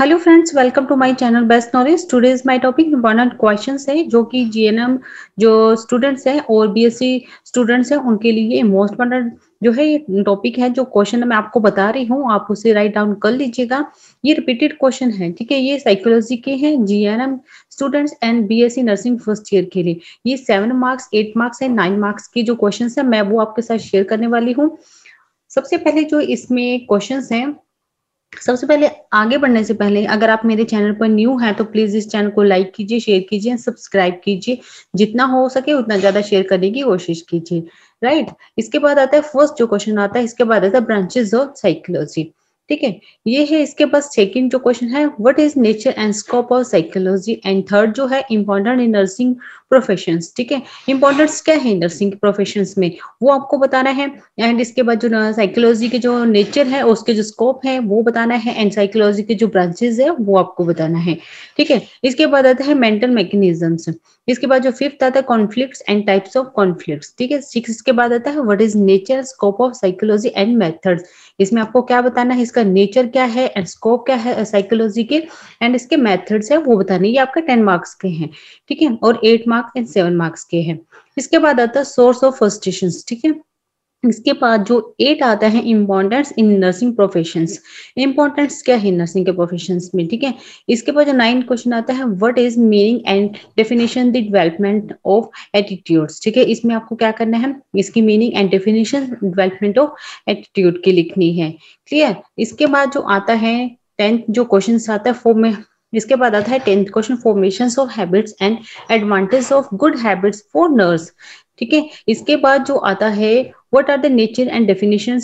hello friends welcome to my channel best knowledge today is my topic important questions है जो कि GNM जो students हैं और बीएससी स्टूडेंट्स हैं उनके लिए मोस्ट इंपॉर्टेंट जो है ये टॉपिक है जो क्वेश्चन मैं आपको बता रही हूँ आप उसे राइट डाउन कर लीजिएगा ये रिपीटेड क्वेश्चन है ठीक है ये साइकोलॉजी के हैं GNM students and BSc nursing first year के लिए ये seven marks eight marks and nine marks के जो क्वेश्चन है मैं वो आपके साथ शेयर करने वाली हूँ सबसे पहले जो इसमें क्वेश्चन हैं सबसे पहले आगे बढ़ने से पहले अगर आप मेरे चैनल पर न्यू हैं तो प्लीज इस चैनल को लाइक कीजिए शेयर कीजिए सब्सक्राइब कीजिए जितना हो सके उतना ज्यादा शेयर करने की कोशिश कीजिए राइट इसके बाद आता है फर्स्ट जो क्वेश्चन आता है इसके बाद आता है ब्रांचेस ऑफ साइकोलॉजी ठीक है ये है इसके पास सेकंड जो क्वेश्चन है what is nature and scope of psychology and third जो है इंपॉर्टेंट इन नर्सिंग प्रोफेशन ठीक है इंपॉर्टेंस क्या है नर्सिंग प्रोफेशन में वो आपको बताना है एंड इसके बाद जो साइकोलॉजी के जो नेचर है उसके जो स्कोप है वो बताना है एंड साइकोलॉजी के जो ब्रांचेज है वो आपको बताना है ठीक है इसके बाद आता है मेंटल मैकेनिज्म्स इसके बाद जो फिफ्थ आता है conflict and types of conflict ठीक है सिक्स के बाद आता है what is nature scope of psychology and methods इसमें आपको क्या बताना है इसका नेचर क्या है एंड स्कोप क्या है साइकोलॉजी के एंड इसके मेथड्स है वो बताने ये आपका टेन मार्क्स के हैं ठीक है और eight marks and seven marks के हैं इसके बाद आता है सोर्स ऑफ फ्रस्ट्रेशन ठीक है इसके बाद जो एट आता है importance in nursing profession importance क्या है नर्सिंग के प्रोफेशन में ठीक है इसके बाद जो नाइन क्वेश्चन आता है what is meaning and definition the development of attitudes ठीक है इसमें आपको क्या करना है इसकी meaning and definition development of attitude की लिखनी है क्लियर इसके बाद जो आता है टेंथ जो क्वेश्चन आता है फोर में इसके बाद आता है tenth question formation of habits and advantage of good habits for nurse ठीक है इसके बाद जो आता है what are the nature and definition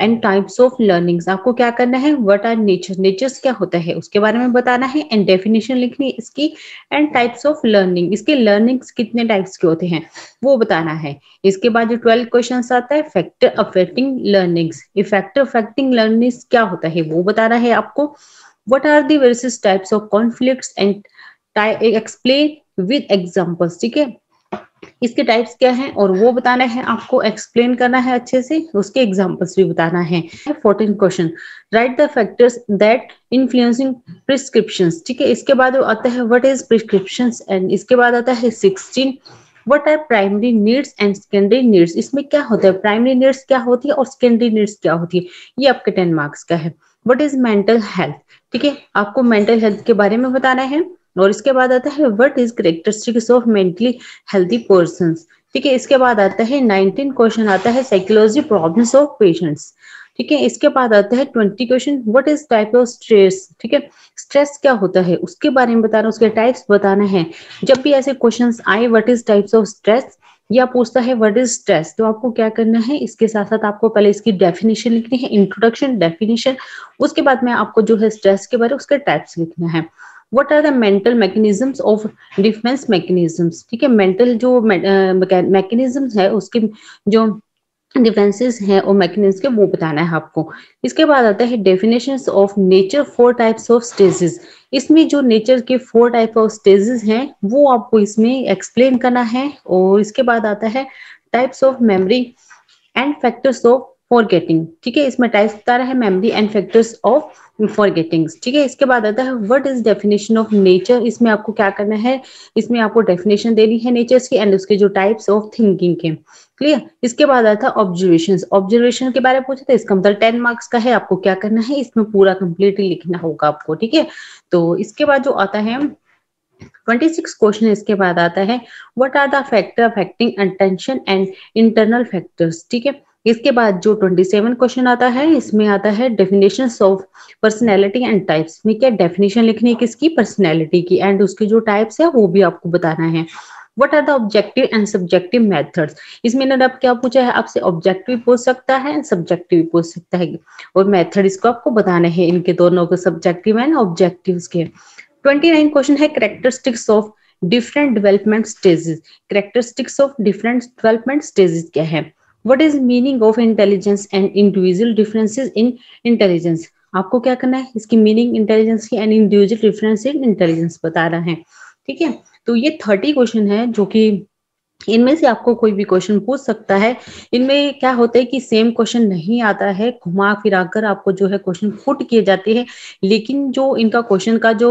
and types of learnings आपको क्या करना है वट आर नेचर नेचर्स क्या होता है उसके बारे में बताना है एंड डेफिनेशन लिखनी इसकी एंड टाइप्स ऑफ लर्निंग इसके लर्निंग्स कितने टाइप्स के होते हैं वो बताना है इसके बाद जो ट्वेल्व क्वेश्चन आता है factor affecting learnings effector affecting learnings क्या होता है वो बताना है आपको वट आर दर्सिस types of conflict and explain with examples ठीक है इसके टाइप्स क्या हैं और वो बताना है आपको एक्सप्लेन करना है अच्छे से उसके एग्जांपल्स भी बताना है fourteen question write the factors that influencing prescriptions ठीक है इसके बाद आता है व्हाट इज प्रिस्क्रिप्शन एंड इसके बाद आता है sixteen what are primary needs and secondary needs इसमें क्या होता है प्राइमरी नीड्स क्या होती है और सेकेंडरी नीड्स क्या होती है ये आपके टेन मार्क्स का है वट इज मेंटल हेल्थ ठीक है आपको मेंटल हेल्थ के बारे में बताना है और इसके बाद आता है what is characteristics of mentally healthy person ठीक है इसके बाद आता है नाइनटीन क्वेश्चन आता है साइकोलॉजी प्रॉब्लम्स ऑफ पेशेंट्स ठीक है इसके बाद आता है twenty question what is type of stress ठीक है स्ट्रेस क्या होता है उसके बारे में बताना उसके टाइप्स बताना है जब भी ऐसे क्वेश्चंस आए what is types of stress या पूछता है व्हाट इज स्ट्रेस तो आपको क्या करना है इसके साथ साथ आपको पहले इसकी डेफिनेशन लिखनी है इंट्रोडक्शन डेफिनेशन उसके बाद में आपको जो है स्ट्रेस के बारे में उसके टाइप्स लिखना है what are the mental mechanism of defence mechanisms ठीक है मेंटल जो मैकेनिज्म uh, है उसके जो डिफेंसेस हैं और मैकेनिज्म के वो बताना है आपको इसके बाद आता है definition of nature four types of stages इसमें जो नेचर के फोर टाइप ऑफ स्टेजेस हैं वो आपको इसमें एक्सप्लेन करना है और इसके बाद आता है types of memory and factors of forgetting ठीक है इसमें टाइप्स बता रहा है memory and factors of for ठीक है इसके बाद आता है what is definition of nature इसमें आपको क्या करना है इसमें आपको डेफिनेशन देनी है नेचर की एंड उसके जो टाइप्स ऑफ थिंकिंग के क्लियर इसके बाद आता है ऑब्जर्वेशन ऑब्जर्वेशन के बारे में पूछा था तो इसका मतलब टेन मार्क्स का है आपको क्या करना है इसमें पूरा कंप्लीटली लिखना होगा आपको ठीक है तो इसके बाद जो आता है 26 क्वेश्चन इसके बाद आता है what are the factor affecting attention and internal factors ठीक है इसके बाद जो 27 क्वेश्चन आता है इसमें आता है definition of personality and types में क्या डेफिनेशन लिखनी है किसकी पर्सनैलिटी की एंड उसके जो टाइप्स है वो भी आपको बताना है what are the objective and subjective methods इसमें इन्होंने आप क्या पूछा है आपसे ऑब्जेक्टिव पूछ सकता है एंड सब्जेक्टिव भी पूछ सकता है और मेथड इसको आपको बताना है इनके दोनों के सब्जेक्टिव एंड ऑब्जेक्टिव के ट्वेंटी नाइन क्वेश्चन है characteristics of different development stages characteristics of different development stages क्या है what is meaning of intelligence and individual differences in intelligence आपको क्या करना है इसकी मीनिंग इंटेलिजेंस की and individual difference in intelligence बता रहा है ठीक है तो ये थर्टी क्वेश्चन है जो कि इनमें से आपको कोई भी क्वेश्चन पूछ सकता है इनमें क्या होता है कि सेम क्वेश्चन नहीं आता है घुमा फिरा कर आपको जो है क्वेश्चन फुट किए जाते हैं लेकिन जो इनका क्वेश्चन का जो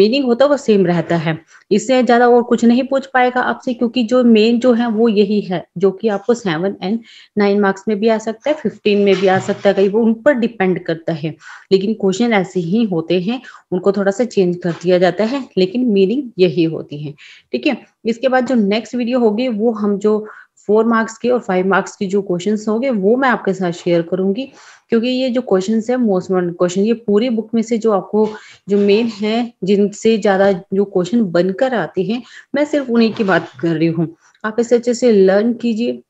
मीनिंग होता है वो सेम रहता है इससे ज्यादा और कुछ नहीं पूछ पाएगा आपसे क्योंकि जो मेन जो है वो यही है जो कि आपको सेवन एंड नाइन मार्क्स में भी आ सकता है फिफ्टीन में भी आ सकता है कहीं वो उन पर डिपेंड करता है लेकिन क्वेश्चन ऐसे ही होते हैं उनको थोड़ा सा चेंज कर दिया जाता है लेकिन मीनिंग यही होती है ठीक है इसके बाद जो नेक्स्ट वीडियो होगी वो हम जो फोर मार्क्स के और फाइव मार्क्स के जो क्वेश्चंस होंगे वो मैं आपके साथ शेयर करूंगी क्योंकि ये जो क्वेश्चन है मोस्ट वांटेड क्वेश्चन ये पूरी बुक में से जो आपको जो मेन है जिनसे ज्यादा जो क्वेश्चन बनकर आते हैं मैं सिर्फ उन्हीं की बात कर रही हूँ आप इसे अच्छे से लर्न कीजिए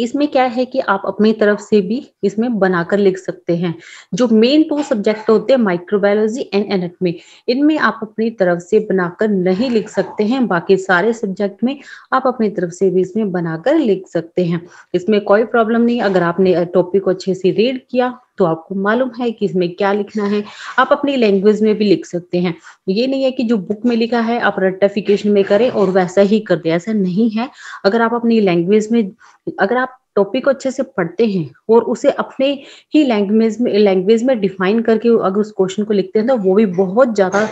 इसमें क्या है कि आप अपनी तरफ से भी इसमें बनाकर लिख सकते हैं जो मेन टू सब्जेक्ट होते हैं माइक्रोबायोलॉजी एंड एनेटमी इनमें आप अपनी तरफ से बनाकर नहीं लिख सकते हैं बाकी सारे सब्जेक्ट में आप अपनी तरफ से भी इसमें बनाकर लिख सकते हैं इसमें कोई प्रॉब्लम नहीं अगर आपने टॉपिक को अच्छे से रीड किया तो आपको मालूम है कि इसमें क्या लिखना है आप अपनी लैंग्वेज में भी लिख सकते हैं ये नहीं है कि जो बुक में लिखा है आप रेटिफिकेशन में करें और वैसा ही कर दे ऐसा नहीं है अगर आप अपनी लैंग्वेज में अगर आप टॉपिक को अच्छे से पढ़ते हैं और उसे अपने ही लैंग्वेज में लैंग्वेज में डिफाइन करके अगर उस क्वेश्चन को लिखते हैं तो वो भी बहुत ज़्यादा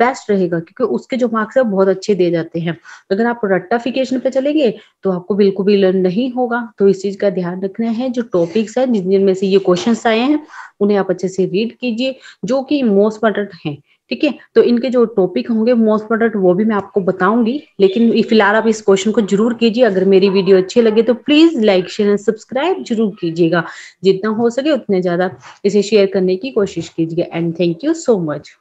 बेस्ट रहेगा क्योंकि उसके जो मार्क्स है बहुत अच्छे दे जाते हैं अगर आप रट्टाफिकेशन पे चलेंगे तो आपको बिल्कुल भी लर्न नहीं होगा तो इस चीज़ का ध्यान रखना है जो टॉपिक्स है जिन जिनमें से ये क्वेश्चन आए हैं उन्हें आप अच्छे से रीड कीजिए जो कि मोस्ट इम्पॉर्टेंट है ठीक है तो इनके जो टॉपिक होंगे मोस्ट प्रोडक्ट वो भी मैं आपको बताऊंगी लेकिन फिलहाल आप इस क्वेश्चन को जरूर कीजिए अगर मेरी वीडियो अच्छी लगे तो please like share and subscribe जरूर कीजिएगा जितना हो सके उतने ज्यादा इसे शेयर करने की कोशिश कीजिएगा and thank you so much